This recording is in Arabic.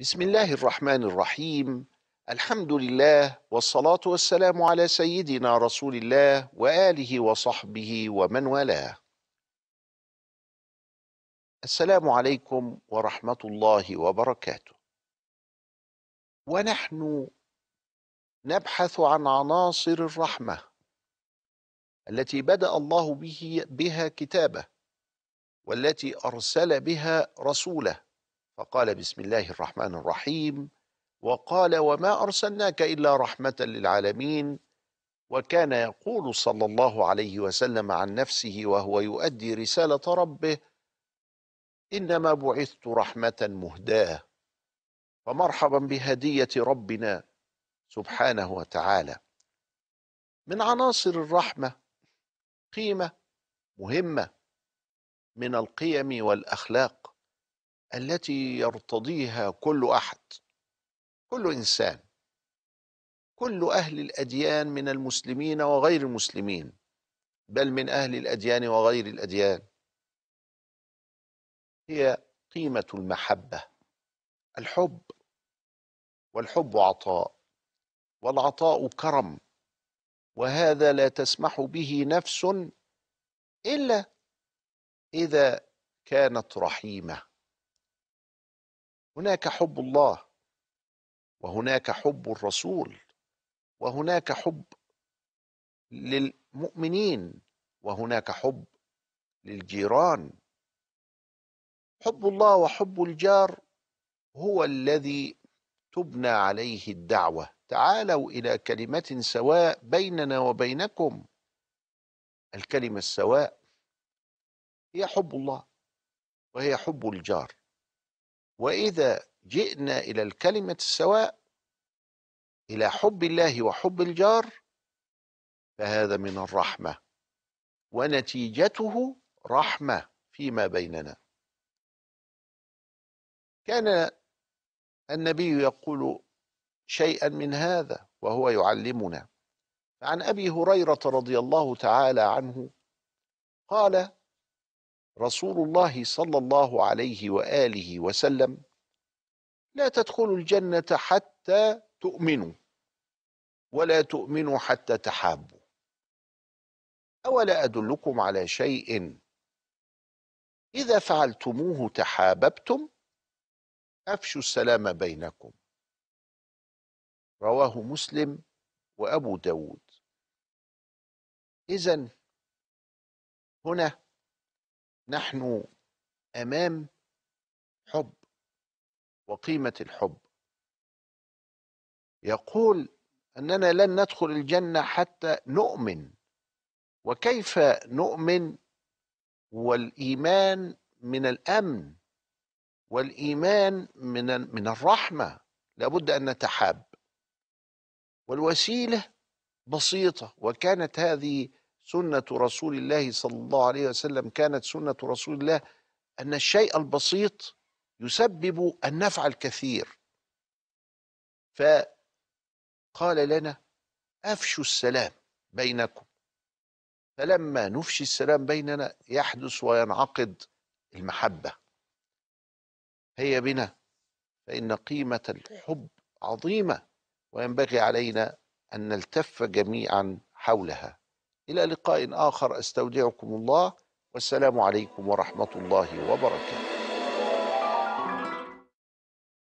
بسم الله الرحمن الرحيم الحمد لله والصلاة والسلام على سيدنا رسول الله وآله وصحبه ومن والاه السلام عليكم ورحمة الله وبركاته ونحن نبحث عن عناصر الرحمة التي بدأ الله به بها كتابه والتي أرسل بها رسوله فقال بسم الله الرحمن الرحيم وقال وما أرسلناك إلا رحمة للعالمين وكان يقول صلى الله عليه وسلم عن نفسه وهو يؤدي رسالة ربه إنما بعثت رحمة مهداة فمرحبا بهدية ربنا سبحانه وتعالى من عناصر الرحمة قيمة مهمة من القيم والأخلاق التي يرتضيها كل احد كل انسان كل اهل الاديان من المسلمين وغير المسلمين بل من اهل الاديان وغير الاديان هي قيمه المحبه الحب والحب عطاء والعطاء كرم وهذا لا تسمح به نفس الا اذا كانت رحيمه هناك حب الله وهناك حب الرسول وهناك حب للمؤمنين وهناك حب للجيران حب الله وحب الجار هو الذي تبنى عليه الدعوه تعالوا الى كلمه سواء بيننا وبينكم الكلمه السواء هي حب الله وهي حب الجار وإذا جئنا إلى الكلمة السواء إلى حب الله وحب الجار فهذا من الرحمة ونتيجته رحمة فيما بيننا كان النبي يقول شيئا من هذا وهو يعلمنا عن أبي هريرة رضي الله تعالى عنه قال رسول الله صلى الله عليه واله وسلم لا تدخلوا الجنه حتى تؤمنوا ولا تؤمنوا حتى تحابوا اولا ادلكم على شيء اذا فعلتموه تحاببتم افشوا السلام بينكم رواه مسلم وابو داود اذا هنا نحن أمام حب وقيمة الحب يقول أننا لن ندخل الجنة حتى نؤمن وكيف نؤمن والإيمان من الأمن والإيمان من من الرحمة لابد أن نتحاب والوسيلة بسيطة وكانت هذه سنة رسول الله صلى الله عليه وسلم كانت سنة رسول الله أن الشيء البسيط يسبب النفع الكثير فقال لنا أفشوا السلام بينكم فلما نفشي السلام بيننا يحدث وينعقد المحبة هيا بنا فإن قيمة الحب عظيمة وينبغي علينا أن نلتف جميعا حولها إلى لقاء آخر أستودعكم الله والسلام عليكم ورحمة الله وبركاته